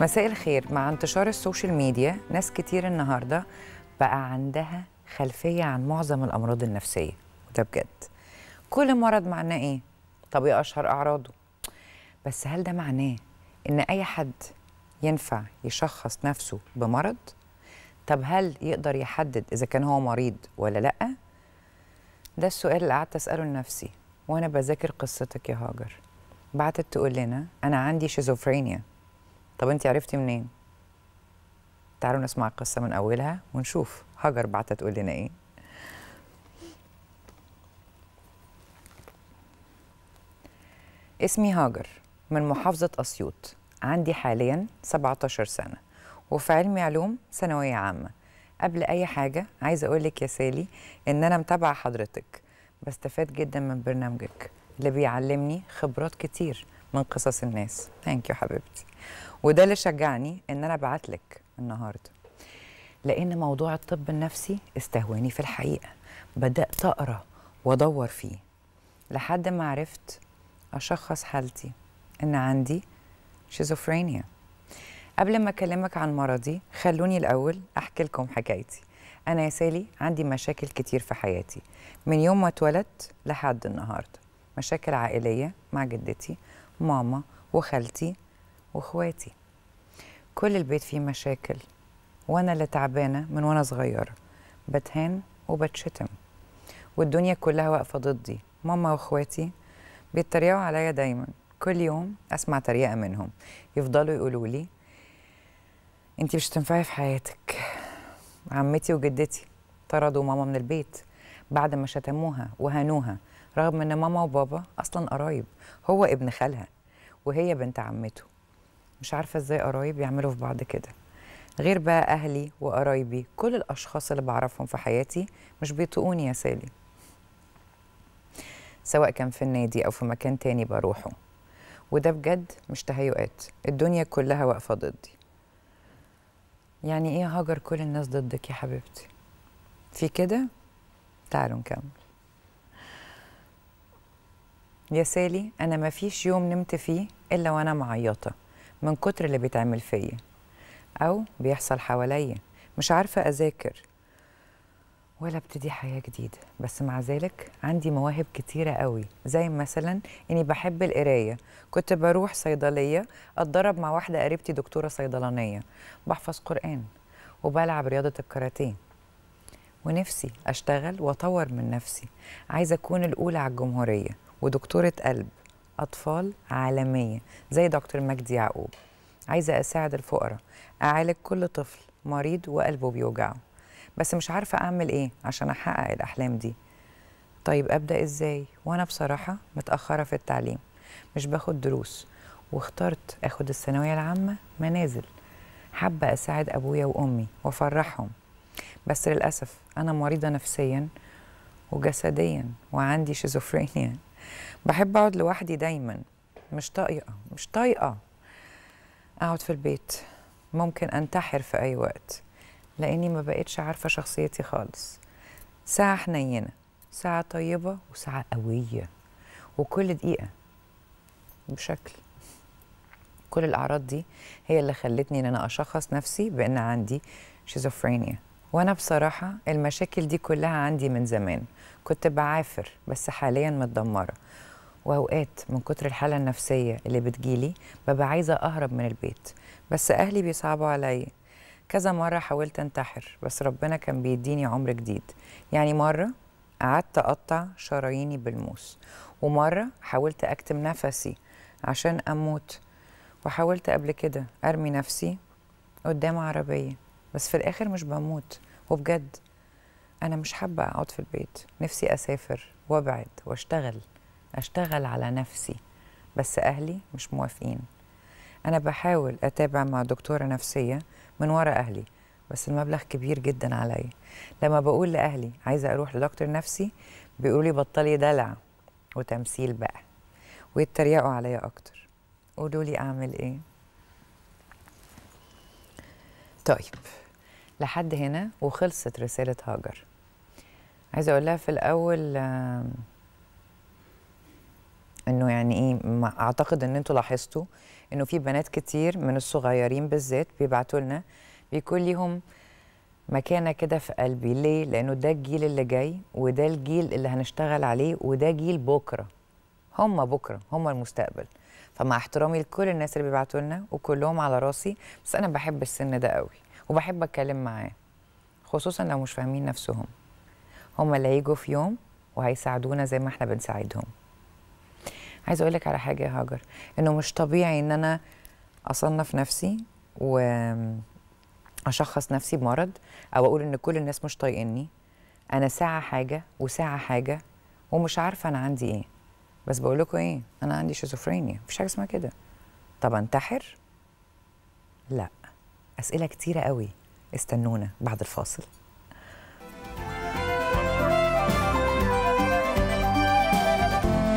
مساء الخير مع انتشار السوشيال ميديا ناس كتير النهارده بقى عندها خلفيه عن معظم الامراض النفسيه وده بجد كل مرض معناه ايه طب ايه اشهر اعراضه بس هل ده معناه ان اي حد ينفع يشخص نفسه بمرض طب هل يقدر يحدد اذا كان هو مريض ولا لا ده السؤال اللي قعدت اساله لنفسي وانا بذاكر قصتك يا هاجر بعتت تقول لنا انا عندي شيزوفرينيا طب انت عرفتي منين تعالوا نسمع القصه من اولها ونشوف هاجر بعتها تقول لنا ايه اسمي هاجر من محافظة أسيوط عندي حاليا 17 سنة وفي علمي علوم ثانوية عامة قبل أي حاجة عايزة أقولك يا سالي إن أنا متابعة حضرتك بستفاد جدا من برنامجك اللي بيعلمني خبرات كتير من قصص الناس ثانك يو حبيبتي وده اللي شجعني ان انا ابعت لك النهارده لان موضوع الطب النفسي استهواني في الحقيقه بدات اقرا وادور فيه لحد ما عرفت اشخص حالتي ان عندي شيزوفرينيا قبل ما اكلمك عن مرضي خلوني الاول احكي لكم حكايتي انا يا سالي عندي مشاكل كتير في حياتي من يوم ما اتولدت لحد النهارده مشاكل عائليه مع جدتي ماما وخالتي واخواتي كل البيت فيه مشاكل وانا اللي تعبانه من وانا صغيره بتهان وبتشتم والدنيا كلها واقفه ضدي ماما واخواتي بيتريقوا عليا دايما كل يوم اسمع تريقه منهم يفضلوا يقولوا لي انت مش هتنفعي في حياتك عمتي وجدتي طردوا ماما من البيت بعد ما شتموها وهانوها رغم ان ماما وبابا اصلا قرايب هو ابن خالها وهي بنت عمته مش عارفه ازاي قرايب يعملوا في بعض كده غير بقى اهلي وقرايبي كل الاشخاص اللي بعرفهم في حياتي مش بيطقوني يا سالي سواء كان في النادي او في مكان تاني بروحه وده بجد مش تهيؤات الدنيا كلها واقفه ضدي يعني ايه هاجر كل الناس ضدك يا حبيبتي في كده تعالوا نكمل يا سالي انا ما فيش يوم نمت فيه الا وانا معيطه من كتر اللي بيتعمل فيا او بيحصل حواليا مش عارفه اذاكر ولا ابتدي حياه جديده بس مع ذلك عندي مواهب كتيره قوي زي مثلا اني بحب القرايه كنت بروح صيدليه اتدرب مع واحده قريبتي دكتوره صيدلانيه بحفظ قران وبلعب رياضه الكاراتيه ونفسي اشتغل واطور من نفسي عايزه اكون الاولى على الجمهوريه ودكتورة قلب أطفال عالمية زي دكتور مجدي يعقوب عايزة أساعد الفقراء أعالج كل طفل مريض وقلبه بيوجعه بس مش عارفة أعمل إيه عشان أحقق الأحلام دي طيب أبدأ إزاي؟ وأنا بصراحة متأخرة في التعليم مش باخد دروس واخترت أخد الثانوية العامة منازل حابة أساعد أبويا وأمي وأفرحهم بس للأسف أنا مريضة نفسيا وجسديا وعندي شيزوفرينيا بحب اقعد لوحدي دايما مش طايقه مش طايقه اقعد في البيت ممكن انتحر في اي وقت لاني ما بقتش عارفه شخصيتي خالص ساعه حنينه ساعه طيبه وساعه قويه وكل دقيقه بشكل كل الاعراض دي هي اللي خلتني ان انا اشخص نفسي بان عندي شيزوفرينيا وانا بصراحه المشاكل دي كلها عندي من زمان كنت بعافر بس حاليا متدمره واوقات من كتر الحاله النفسيه اللي بتجيلي ببقى عايزه اهرب من البيت بس اهلي بيصعبوا عليا كذا مره حاولت انتحر بس ربنا كان بيديني عمر جديد يعني مره قعدت اقطع شراييني بالموس ومره حاولت اكتم نفسي عشان اموت وحاولت قبل كده ارمي نفسي قدام عربيه بس في الاخر مش بموت وبجد انا مش حابه اقعد في البيت نفسي اسافر وابعد واشتغل أشتغل على نفسي بس أهلي مش موافقين أنا بحاول أتابع مع دكتورة نفسية من ورا أهلي بس المبلغ كبير جدا عليا لما بقول لأهلي عايزة أروح لدكتور نفسي بيقولي بطلي دلع وتمثيل بقى ويتريقوا عليا أكتر قولوا لي أعمل إيه طيب لحد هنا وخلصت رسالة هاجر عايزة أقولها في الأول انه يعني ايه اعتقد ان انتوا لاحظتوا انه في بنات كتير من الصغيرين بالذات بيبعتوا لنا بيكون ليهم مكانه كده في قلبي ليه لانه ده الجيل اللي جاي وده الجيل اللي هنشتغل عليه وده جيل بكره هم بكره هم المستقبل فمع احترامي لكل الناس اللي بيبعتوا لنا وكلهم على راسي بس انا بحب السن ده قوي وبحب اتكلم معاه خصوصا لو مش فاهمين نفسهم هم اللي هيجوا في يوم وهيساعدونا زي ما احنا بنساعدهم عايزه اقول لك على حاجه يا هاجر انه مش طبيعي ان انا اصنف نفسي واشخص نفسي بمرض او اقول ان كل الناس مش طايقني انا ساعه حاجه وساعه حاجه ومش عارفه انا عندي ايه بس بقول لكم ايه انا عندي شيزوفرينيا مفيش حاجه اسمها كده طب انتحر لا اسئله كتيره قوي استنونا بعد الفاصل